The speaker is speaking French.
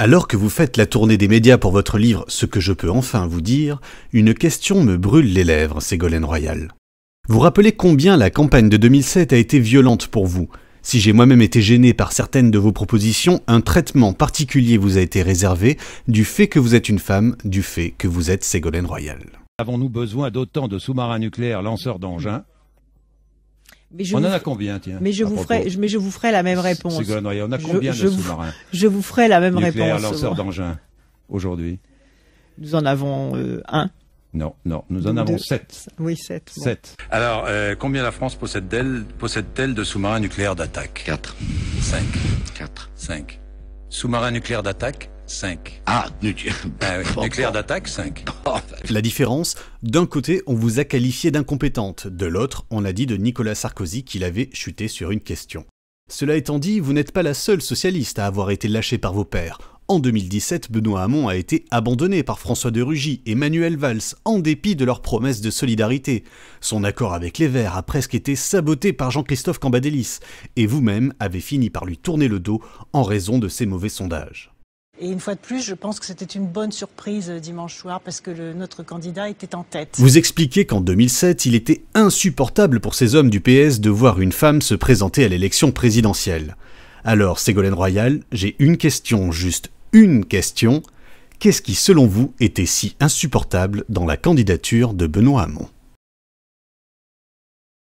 Alors que vous faites la tournée des médias pour votre livre Ce que je peux enfin vous dire, une question me brûle les lèvres, Ségolène Royal. Vous rappelez combien la campagne de 2007 a été violente pour vous. Si j'ai moi-même été gêné par certaines de vos propositions, un traitement particulier vous a été réservé du fait que vous êtes une femme, du fait que vous êtes Ségolène Royal. Avons-nous besoin d'autant de sous-marins nucléaires lanceurs d'engins on en a combien, tiens Mais je vous ferai, mais je vous ferai la même réponse. on a combien de sous-marins Je vous ferai la même réponse. lanceur d'engins aujourd'hui. Nous en avons euh, un. Non, non, nous en avons sept. Oui, sept. Alors, euh, combien la France possède-t-elle de sous-marins nucléaires d'attaque Quatre. Cinq. Quatre. Cinq. Sous-marins nucléaires d'attaque 5. Ah, ah d'attaque 5. La différence, d'un côté, on vous a qualifié d'incompétente, de l'autre, on a dit de Nicolas Sarkozy qu'il avait chuté sur une question. Cela étant dit, vous n'êtes pas la seule socialiste à avoir été lâchée par vos pairs. En 2017, Benoît Hamon a été abandonné par François de Rugy et Manuel Valls en dépit de leurs promesses de solidarité. Son accord avec les Verts a presque été saboté par Jean-Christophe Cambadélis, et vous-même avez fini par lui tourner le dos en raison de ses mauvais sondages. Et une fois de plus, je pense que c'était une bonne surprise euh, dimanche soir parce que notre candidat était en tête. Vous expliquez qu'en 2007, il était insupportable pour ces hommes du PS de voir une femme se présenter à l'élection présidentielle. Alors, Ségolène Royal, j'ai une question, juste une question. Qu'est-ce qui, selon vous, était si insupportable dans la candidature de Benoît Hamon